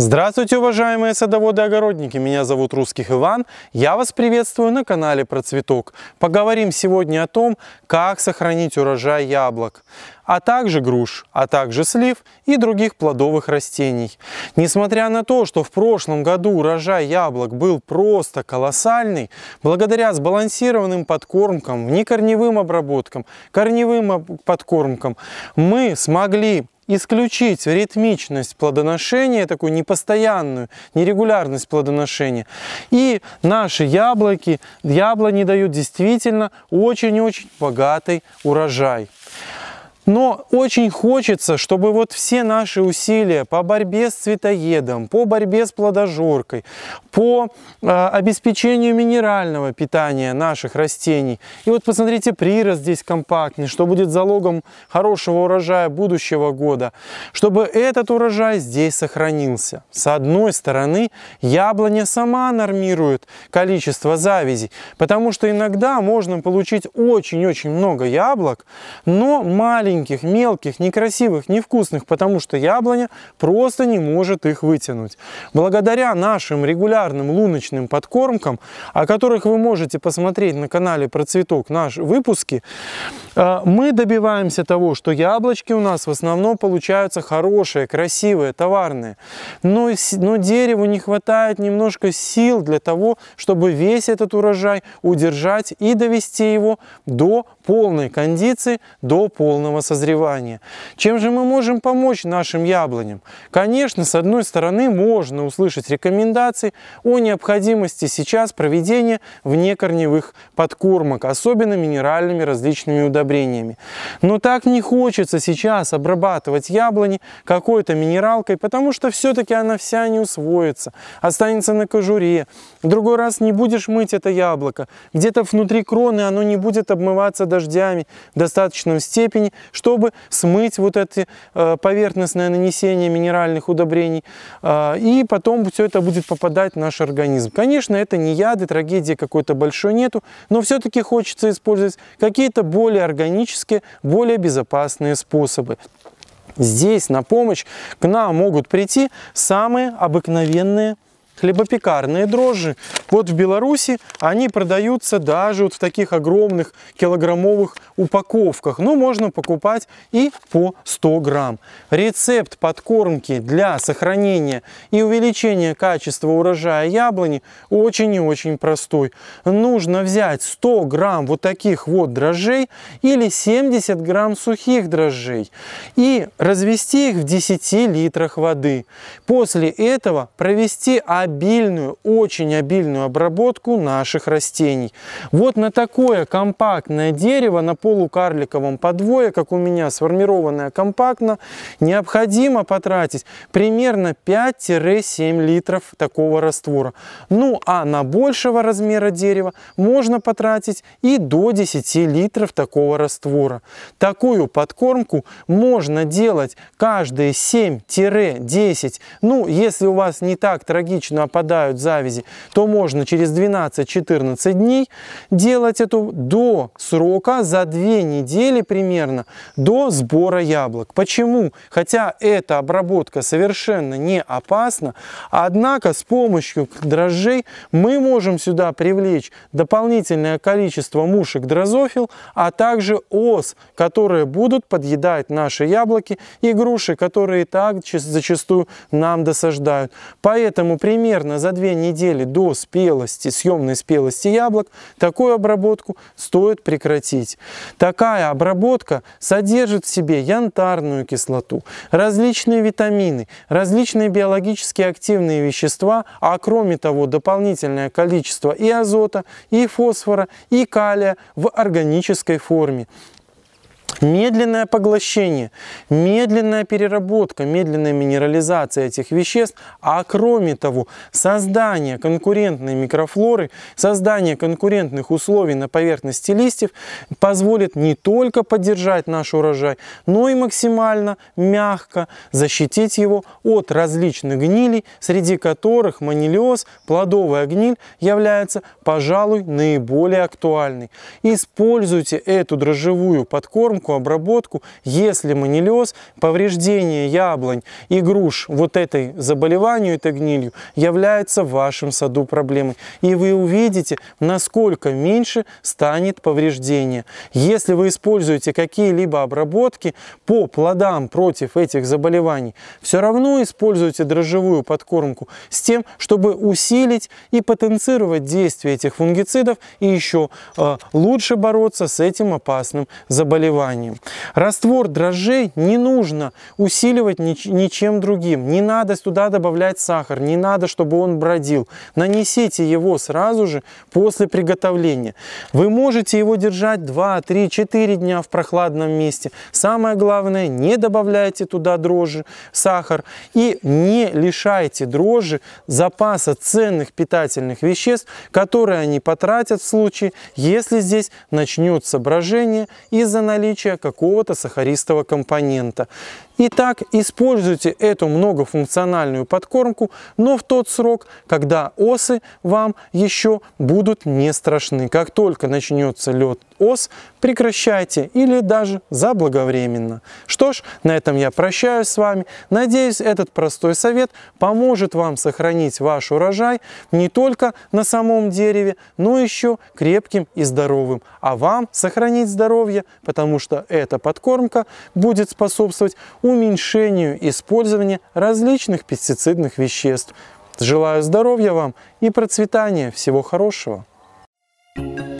Здравствуйте, уважаемые садоводы и огородники! Меня зовут Русских Иван. Я вас приветствую на канале Про Цветок. Поговорим сегодня о том, как сохранить урожай яблок, а также груш, а также слив и других плодовых растений. Несмотря на то, что в прошлом году урожай яблок был просто колоссальный, благодаря сбалансированным подкормкам, некорневым обработкам, корневым подкормкам, мы смогли исключить ритмичность плодоношения, такую непостоянную, нерегулярность плодоношения. И наши яблоки, яблони дают действительно очень-очень богатый урожай. Но очень хочется, чтобы вот все наши усилия по борьбе с цветоедом, по борьбе с плодожоркой, по э, обеспечению минерального питания наших растений. И вот посмотрите, прирост здесь компактный, что будет залогом хорошего урожая будущего года, чтобы этот урожай здесь сохранился. С одной стороны, яблоня сама нормирует количество завязей, потому что иногда можно получить очень-очень много яблок, но маленькие маленьких, мелких, некрасивых, невкусных, потому что яблоня просто не может их вытянуть. Благодаря нашим регулярным луночным подкормкам, о которых вы можете посмотреть на канале про цветок наши выпуски, э, мы добиваемся того, что яблочки у нас в основном получаются хорошие, красивые, товарные. Но, но дереву не хватает немножко сил для того, чтобы весь этот урожай удержать и довести его до полной кондиции, до полного созревания. Чем же мы можем помочь нашим яблоням? Конечно, с одной стороны, можно услышать рекомендации о необходимости сейчас проведения внекорневых подкормок, особенно минеральными различными удобрениями. Но так не хочется сейчас обрабатывать яблони какой-то минералкой, потому что все-таки она вся не усвоится, останется на кожуре. В другой раз не будешь мыть это яблоко. Где-то внутри кроны оно не будет обмываться дождями в достаточном степени, чтобы смыть вот это э, поверхностное нанесение минеральных удобрений. Э, и потом все это будет попадать в наш организм. Конечно, это не яды, трагедии какой-то большой нету, но все-таки хочется использовать какие-то более органические, более безопасные способы. Здесь на помощь к нам могут прийти самые обыкновенные хлебопекарные дрожжи. Вот в Беларуси они продаются даже вот в таких огромных килограммовых упаковках. Но ну, можно покупать и по 100 грамм. Рецепт подкормки для сохранения и увеличения качества урожая яблони очень и очень простой. Нужно взять 100 грамм вот таких вот дрожжей или 70 грамм сухих дрожжей и развести их в 10 литрах воды. После этого провести обед обильную, очень обильную обработку наших растений. Вот на такое компактное дерево на полукарликовом подвое, как у меня сформированное компактно, необходимо потратить примерно 5-7 литров такого раствора. Ну а на большего размера дерева можно потратить и до 10 литров такого раствора. Такую подкормку можно делать каждые 7-10, ну если у вас не так трагично свободно опадают завязи, то можно через 12-14 дней делать эту до срока за 2 недели примерно до сбора яблок. Почему? Хотя эта обработка совершенно не опасна, однако с помощью дрожжей мы можем сюда привлечь дополнительное количество мушек дрозофил, а также ос, которые будут подъедать наши яблоки и груши, которые так зачастую нам досаждают. Поэтому примерно примерно за две недели до спелости, съемной спелости яблок, такую обработку стоит прекратить. Такая обработка содержит в себе янтарную кислоту, различные витамины, различные биологически активные вещества, а кроме того дополнительное количество и азота, и фосфора, и калия в органической форме. Медленное поглощение, медленная переработка, медленная минерализация этих веществ, а кроме того, создание конкурентной микрофлоры, создание конкурентных условий на поверхности листьев позволит не только поддержать наш урожай, но и максимально мягко защитить его от различных гнилей, среди которых манилиоз, плодовая гниль, является, пожалуй, наиболее актуальной. Используйте эту дрожжевую подкормку проверку, обработку. Если манилез, повреждение яблонь и груш вот этой заболеванию, этой гнилью, является в вашем саду проблемой. И вы увидите, насколько меньше станет повреждение. Если вы используете какие-либо обработки по плодам против этих заболеваний, все равно используйте дрожжевую подкормку с тем, чтобы усилить и потенцировать действие этих фунгицидов и еще э, лучше бороться с этим опасным заболеванием содержанием. Раствор дрожжей не нужно усиливать ничем другим. Не надо туда добавлять сахар, не надо, чтобы он бродил. Нанесите его сразу же после приготовления. Вы можете его держать 2, 3, 4 дня в прохладном месте. Самое главное, не добавляйте туда дрожжи, сахар и не лишайте дрожжи запаса ценных питательных веществ, которые они потратят в случае, если здесь начнется брожение из-за наличия наличие какого-то сахаристого компонента. Итак, используйте эту многофункциональную подкормку, но в тот срок, когда осы вам еще будут не страшны. Как только начнется лед ос, прекращайте или даже заблаговременно. Что ж, на этом я прощаюсь с вами. Надеюсь, этот простой совет поможет вам сохранить ваш урожай не только на самом дереве, но еще крепким и здоровым. А вам сохранить здоровье, потому что эта подкормка будет способствовать уменьшению использования различных пестицидных веществ. Желаю здоровья вам и процветания. Всего хорошего. thank you